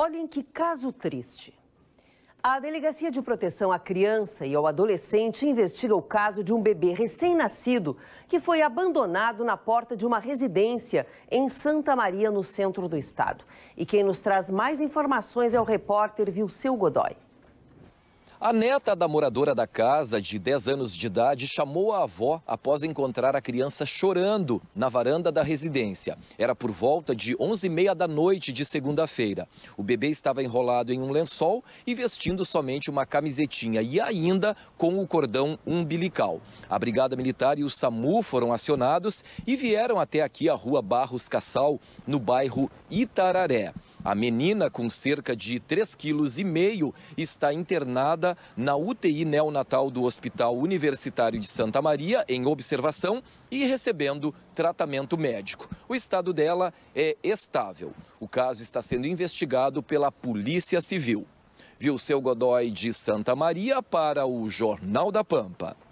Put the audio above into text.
Olhem que caso triste. A Delegacia de Proteção à Criança e ao Adolescente investiga o caso de um bebê recém-nascido que foi abandonado na porta de uma residência em Santa Maria, no centro do estado. E quem nos traz mais informações é o repórter Vilseu Godoy. A neta da moradora da casa, de 10 anos de idade, chamou a avó após encontrar a criança chorando na varanda da residência. Era por volta de 11h30 da noite de segunda-feira. O bebê estava enrolado em um lençol e vestindo somente uma camisetinha e ainda com o cordão umbilical. A Brigada Militar e o SAMU foram acionados e vieram até aqui a rua Barros Cassal, no bairro Itararé. A menina, com cerca de 3,5 quilos, está internada na UTI neonatal do Hospital Universitário de Santa Maria, em observação e recebendo tratamento médico. O estado dela é estável. O caso está sendo investigado pela Polícia Civil. seu Godoy de Santa Maria para o Jornal da Pampa.